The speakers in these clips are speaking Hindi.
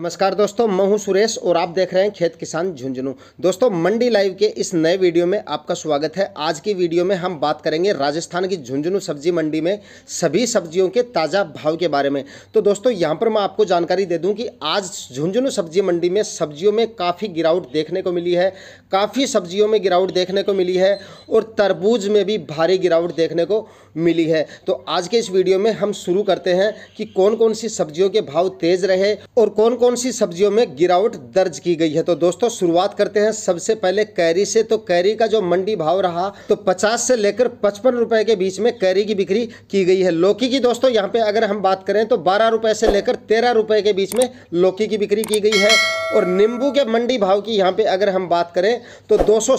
नमस्कार दोस्तों मैं हूं सुरेश और आप देख रहे हैं खेत किसान झुंझुनू दोस्तों मंडी लाइव के इस नए वीडियो में आपका स्वागत है आज की वीडियो में हम बात करेंगे राजस्थान की झुंझुनू सब्जी मंडी में सभी सब्जियों के ताज़ा भाव के बारे में तो दोस्तों यहां पर मैं आपको जानकारी दे दूं कि आज झुंझुनू सब्जी मंडी में सब्जियों में काफ़ी गिरावट देखने को मिली है काफ़ी सब्जियों में गिरावट देखने को मिली है और तरबूज में भी भारी गिरावट देखने को मिली है तो आज के इस वीडियो में हम शुरू करते हैं कि कौन कौन सी सब्जियों के भाव तेज़ रहे और कौन कौन कौन सी सब्जियों में गिरावट दर्ज की गई है तो दोस्तों शुरुआत करते हैं सबसे पहले कैरी से तो कैरी का जो मंडी भाव रहा तो 50 से लेकर 55 रुपए के बीच में कैरी की बिक्री की गई है लौकी की दोस्तों यहां पे अगर हम बात करें तो बारह रुपए से लेकर तेरह रुपए के बीच में लौकी की बिक्री की गई है और नींबू के मंडी भाव की यहाँ पे अगर हम बात करें तो दो सौ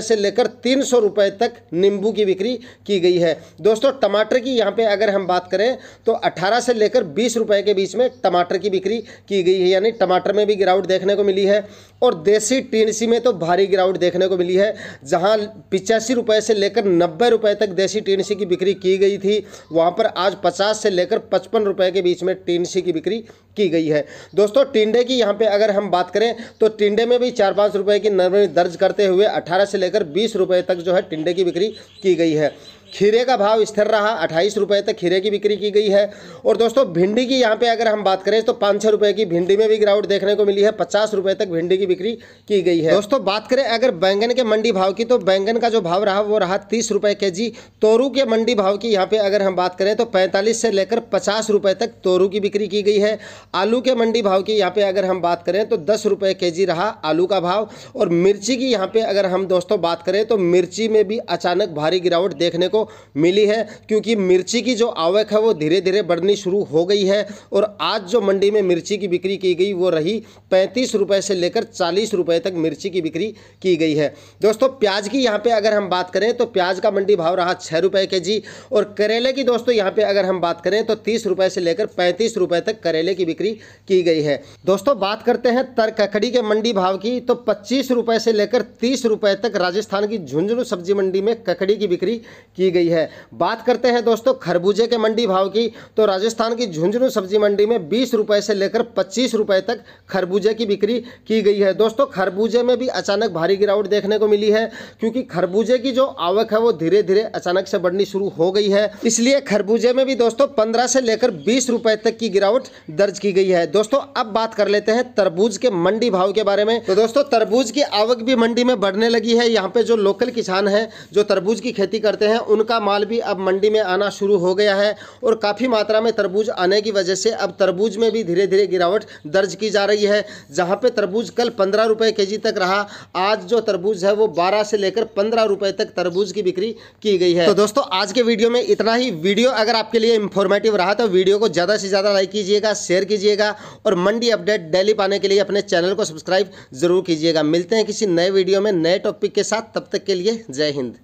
से लेकर तीन सौ तक नींबू की बिक्री की गई है दोस्तों टमाटर की यहाँ पे अगर हम बात करें तो 18 से लेकर बीस रुपये के बीच में टमाटर की बिक्री की गई है यानी टमाटर में भी गिरावट देखने को मिली है और देसी टीनसी में तो भारी गिरावट देखने को मिली है जहाँ पिचासी रुपये से लेकर नब्बे रुपये तक देसी टीनसी की बिक्री की गई थी वहाँ पर आज पचास से लेकर पचपन रुपये के बीच में टीनसी की बिक्री की गई है दोस्तों टिंडे की यहाँ पे अगर हम बात करें तो टिंडे में भी चार पाँच रुपये की नरमी दर्ज करते हुए अठारह से लेकर बीस रुपये तक जो है टिंडे की बिक्री की गई है खीरे का भाव स्थिर रहा अट्ठाईस रुपये तक खीरे की बिक्री की गई है और दोस्तों भिंडी की यहाँ पे अगर हम बात करें तो पाँच छः रुपये की भिंडी में भी गिरावट देखने को मिली है पचास रुपये तक भिंडी की बिक्री की गई है दोस्तों बात करें अगर बैंगन के मंडी भाव की तो बैंगन का जो भाव रहा वो रहा तीस रुपये के जी तोरू के मंडी भाव की यहाँ पर अगर हम बात करें तो पैंतालीस से लेकर पचास रुपये तक तोरू की बिक्री की गई है आलू के मंडी भाव की यहाँ पर अगर हम बात करें तो दस रुपये के जी रहा आलू का भाव और मिर्ची की यहाँ पर अगर हम दोस्तों बात करें तो मिर्ची में भी अचानक भारी गिरावट देखने को मिली है क्योंकि मिर्ची की जो आवक है वो धीरे धीरे बढ़नी शुरू हो गई है और आज जो मंडी में मिर्ची की बिक्री की गई वो रही पैंतीस रुपये से लेकर चालीस रुपये तक मिर्ची की बिक्री की गई है दोस्तों प्याज की यहाँ पर अगर हम बात करें तो प्याज का मंडी भाव रहा छः रुपये के जी और करेले की दोस्तों यहाँ पर अगर हम बात करें तो तीस रुपये से लेकर पैंतीस रुपये तक करेले की बिक्री की गई है दोस्तों बात करते हैं तरकड़ी के मंडी भाव की तो पच्चीस रुपये से लेकर तीस रुपये तक राजस्थान की झुंझुनू सब्जी मंडी में ककड़ी की बिक्री की दी गई है बात करते हैं दोस्तों खरबूजे के मंडी भाव की तो राजस्थान की झुंझुनू सब्जी मंडी में बीस रुपये से लेकर पच्चीस रुपये तक खरबूजे की बिक्री की गई है दोस्तों खरबूजे में भी अचानक भारी गिरावट देखने को मिली है क्योंकि खरबूजे की जो आवक है वो धीरे धीरे अचानक से बढ़नी शुरू हो गई है इसलिए खरबूजे में भी दोस्तों पंद्रह से लेकर बीस रुपए तक की गिरावट दर्ज की गई है दोस्तों अब बात कर लेते हैं तरबूज के मंडी भाव के बारे में तो दोस्तों तरबूज की आवक भी मंडी में बढ़ने लगी है यहाँ पे जो लोकल किसान है जो तरबूज की खेती करते हैं उनका माल भी अब मंडी में आना शुरू हो गया है और काफ़ी मात्रा में तरबूज आने की वजह से अब तरबूज में भी धीरे धीरे गिरावट दर्ज की जा रही है जहाँ पर तरबूज कल पंद्रह रुपये के तक रहा आज जो तरबूज है वो बारह से लेकर पंद्रह रुपये तक तरबूज की बिक्री की गई है तो दोस्तों आज के वीडियो में इतना ही वीडियो अगर आपके लिए इंफॉर्मेटिव रहा तो वीडियो को ज़्यादा से ज़्यादा लाइक कीजिएगा शेयर कीजिएगा और मंडी अपडेट डेली पाने के लिए अपने चैनल को सब्सक्राइब जरूर कीजिएगा मिलते हैं किसी नए वीडियो में नए टॉपिक के साथ तब तक के लिए जय हिंद